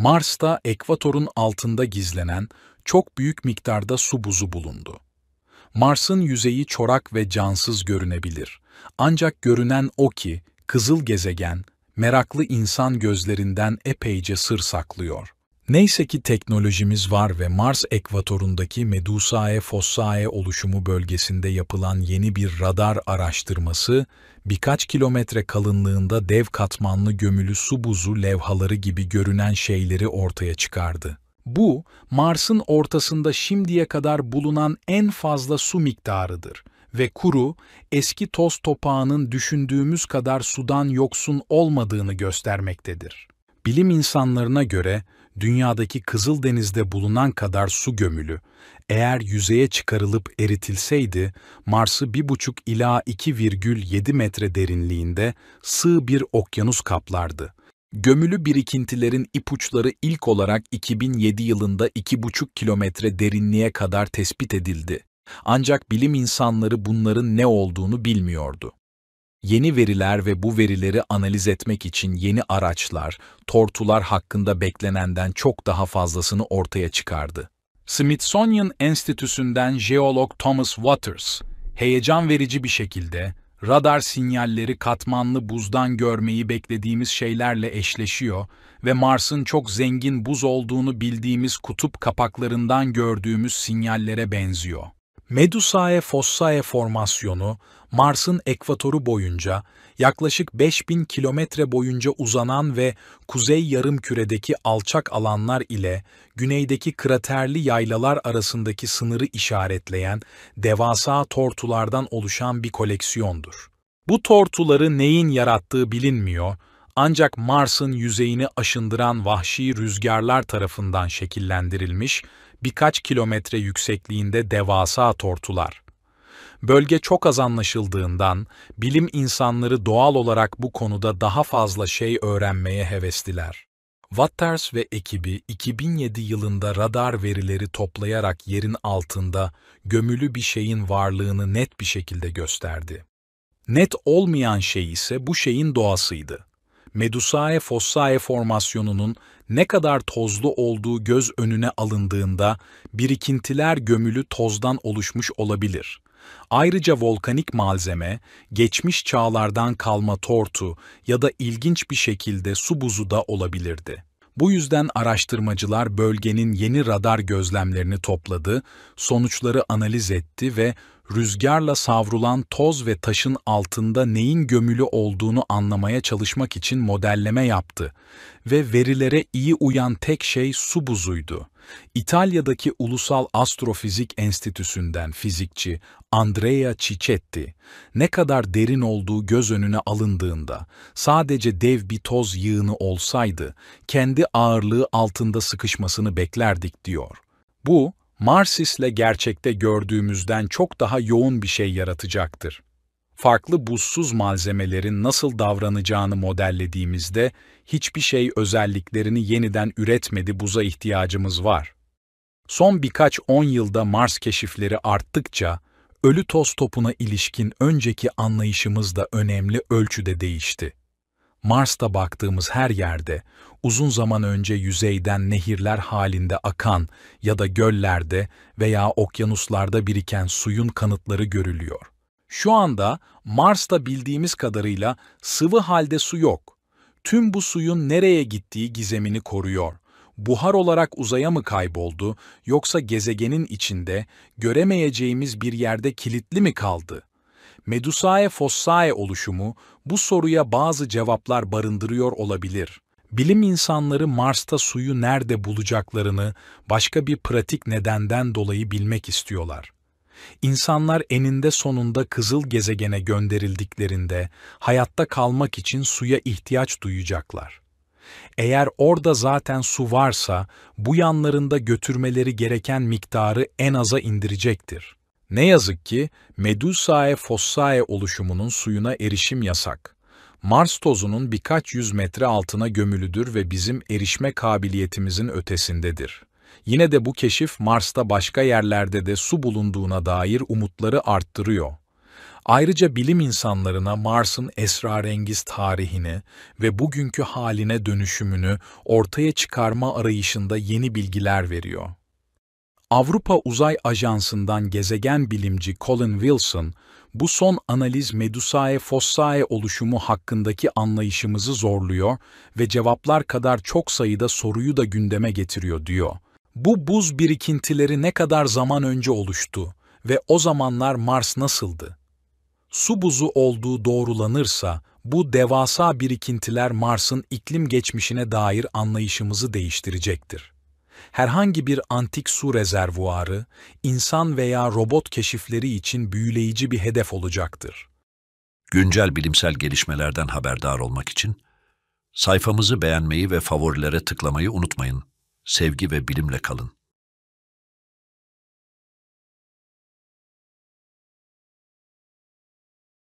Mars'ta ekvatorun altında gizlenen çok büyük miktarda su buzu bulundu. Mars'ın yüzeyi çorak ve cansız görünebilir. Ancak görünen o ki, kızıl gezegen, meraklı insan gözlerinden epeyce sır saklıyor. Neyse ki teknolojimiz var ve Mars ekvatorundaki Medusae Fossae oluşumu bölgesinde yapılan yeni bir radar araştırması, birkaç kilometre kalınlığında dev katmanlı gömülü su buzu levhaları gibi görünen şeyleri ortaya çıkardı. Bu, Mars'ın ortasında şimdiye kadar bulunan en fazla su miktarıdır ve kuru, eski toz topağının düşündüğümüz kadar sudan yoksun olmadığını göstermektedir. Bilim insanlarına göre dünyadaki Kızıldeniz'de bulunan kadar su gömülü, eğer yüzeye çıkarılıp eritilseydi, Mars'ı 1,5 ila 2,7 metre derinliğinde sığ bir okyanus kaplardı. Gömülü birikintilerin ipuçları ilk olarak 2007 yılında 2,5 kilometre derinliğe kadar tespit edildi. Ancak bilim insanları bunların ne olduğunu bilmiyordu. Yeni veriler ve bu verileri analiz etmek için yeni araçlar, tortular hakkında beklenenden çok daha fazlasını ortaya çıkardı. Smithsonian Enstitüsü'nden jeolog Thomas Waters, heyecan verici bir şekilde radar sinyalleri katmanlı buzdan görmeyi beklediğimiz şeylerle eşleşiyor ve Mars'ın çok zengin buz olduğunu bildiğimiz kutup kapaklarından gördüğümüz sinyallere benziyor. Medusae Fossae formasyonu, Mars'ın ekvatoru boyunca yaklaşık 5000 kilometre boyunca uzanan ve kuzey yarımküredeki alçak alanlar ile güneydeki kraterli yaylalar arasındaki sınırı işaretleyen devasa tortulardan oluşan bir koleksiyondur. Bu tortuları neyin yarattığı bilinmiyor ancak Mars'ın yüzeyini aşındıran vahşi rüzgarlar tarafından şekillendirilmiş birkaç kilometre yüksekliğinde devasa tortular. Bölge çok az anlaşıldığından bilim insanları doğal olarak bu konuda daha fazla şey öğrenmeye hevesliler. Watters ve ekibi 2007 yılında radar verileri toplayarak yerin altında gömülü bir şeyin varlığını net bir şekilde gösterdi. Net olmayan şey ise bu şeyin doğasıydı. Medusae Fossae formasyonunun ne kadar tozlu olduğu göz önüne alındığında birikintiler gömülü tozdan oluşmuş olabilir. Ayrıca volkanik malzeme, geçmiş çağlardan kalma tortu ya da ilginç bir şekilde su buzu da olabilirdi. Bu yüzden araştırmacılar bölgenin yeni radar gözlemlerini topladı, sonuçları analiz etti ve rüzgarla savrulan toz ve taşın altında neyin gömülü olduğunu anlamaya çalışmak için modelleme yaptı ve verilere iyi uyan tek şey su buzuydu. İtalya'daki Ulusal Astrofizik Enstitüsü'nden fizikçi Andrea Cicchetti, ne kadar derin olduğu göz önüne alındığında, sadece dev bir toz yığını olsaydı, kendi ağırlığı altında sıkışmasını beklerdik diyor. Bu, Marsis'le gerçekte gördüğümüzden çok daha yoğun bir şey yaratacaktır. Farklı buzsuz malzemelerin nasıl davranacağını modellediğimizde hiçbir şey özelliklerini yeniden üretmedi buza ihtiyacımız var. Son birkaç on yılda Mars keşifleri arttıkça, ölü toz topuna ilişkin önceki anlayışımız da önemli ölçüde değişti. Mars'ta baktığımız her yerde, uzun zaman önce yüzeyden nehirler halinde akan ya da göllerde veya okyanuslarda biriken suyun kanıtları görülüyor. Şu anda Mars'ta bildiğimiz kadarıyla sıvı halde su yok. Tüm bu suyun nereye gittiği gizemini koruyor. Buhar olarak uzaya mı kayboldu yoksa gezegenin içinde göremeyeceğimiz bir yerde kilitli mi kaldı? Medusae fossae oluşumu bu soruya bazı cevaplar barındırıyor olabilir. Bilim insanları Mars'ta suyu nerede bulacaklarını başka bir pratik nedenden dolayı bilmek istiyorlar. İnsanlar eninde sonunda kızıl gezegene gönderildiklerinde hayatta kalmak için suya ihtiyaç duyacaklar. Eğer orada zaten su varsa bu yanlarında götürmeleri gereken miktarı en aza indirecektir. Ne yazık ki Medusae fossae oluşumunun suyuna erişim yasak. Mars tozunun birkaç yüz metre altına gömülüdür ve bizim erişme kabiliyetimizin ötesindedir. Yine de bu keşif Mars'ta başka yerlerde de su bulunduğuna dair umutları arttırıyor. Ayrıca bilim insanlarına Mars'ın esrarengiz tarihini ve bugünkü haline dönüşümünü ortaya çıkarma arayışında yeni bilgiler veriyor. Avrupa Uzay Ajansı'ndan gezegen bilimci Colin Wilson, bu son analiz Medusae Fossae oluşumu hakkındaki anlayışımızı zorluyor ve cevaplar kadar çok sayıda soruyu da gündeme getiriyor diyor. Bu buz birikintileri ne kadar zaman önce oluştu ve o zamanlar Mars nasıldı? Su buzu olduğu doğrulanırsa bu devasa birikintiler Mars'ın iklim geçmişine dair anlayışımızı değiştirecektir herhangi bir antik su rezervuarı, insan veya robot keşifleri için büyüleyici bir hedef olacaktır. Güncel bilimsel gelişmelerden haberdar olmak için sayfamızı beğenmeyi ve favorilere tıklamayı unutmayın. Sevgi ve bilimle kalın.